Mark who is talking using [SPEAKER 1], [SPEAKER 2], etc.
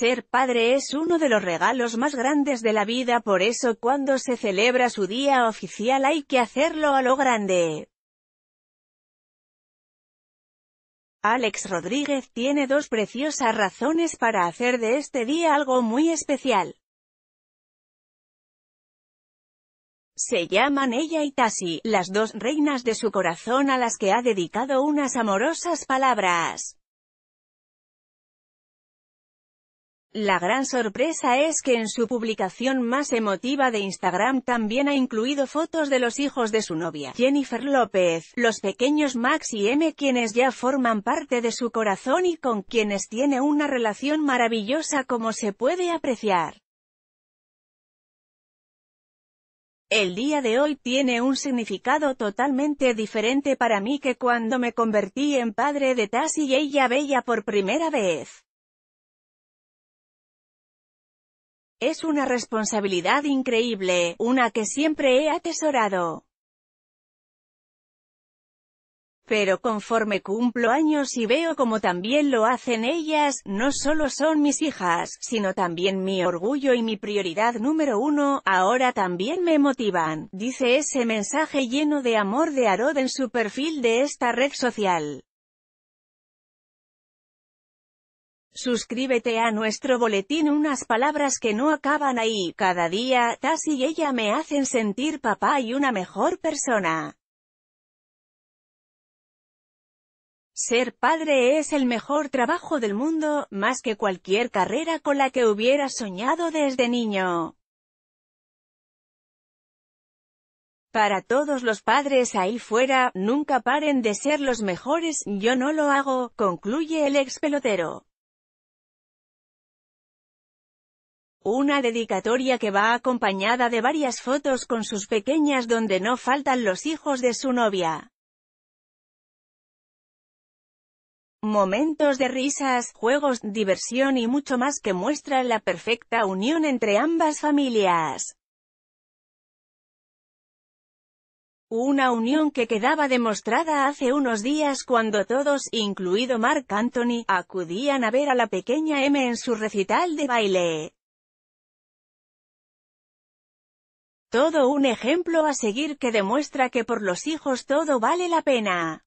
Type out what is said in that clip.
[SPEAKER 1] Ser padre es uno de los regalos más grandes de la vida por eso cuando se celebra su día oficial hay que hacerlo a lo grande. Alex Rodríguez tiene dos preciosas razones para hacer de este día algo muy especial. Se llaman ella y Tasi, las dos reinas de su corazón a las que ha dedicado unas amorosas palabras. La gran sorpresa es que en su publicación más emotiva de Instagram también ha incluido fotos de los hijos de su novia, Jennifer López, los pequeños Max y M quienes ya forman parte de su corazón y con quienes tiene una relación maravillosa como se puede apreciar. El día de hoy tiene un significado totalmente diferente para mí que cuando me convertí en padre de Taz y ella bella por primera vez. Es una responsabilidad increíble, una que siempre he atesorado. Pero conforme cumplo años y veo como también lo hacen ellas, no solo son mis hijas, sino también mi orgullo y mi prioridad número uno, ahora también me motivan, dice ese mensaje lleno de amor de Arod en su perfil de esta red social. Suscríbete a nuestro boletín Unas palabras que no acaban ahí. Cada día, Taz y ella me hacen sentir papá y una mejor persona. Ser padre es el mejor trabajo del mundo, más que cualquier carrera con la que hubiera soñado desde niño. Para todos los padres ahí fuera, nunca paren de ser los mejores, yo no lo hago, concluye el ex pelotero. Una dedicatoria que va acompañada de varias fotos con sus pequeñas donde no faltan los hijos de su novia. Momentos de risas, juegos, diversión y mucho más que muestran la perfecta unión entre ambas familias. Una unión que quedaba demostrada hace unos días cuando todos, incluido Mark Anthony, acudían a ver a la pequeña M en su recital de baile. Todo un ejemplo a seguir que demuestra que por los hijos todo vale la pena.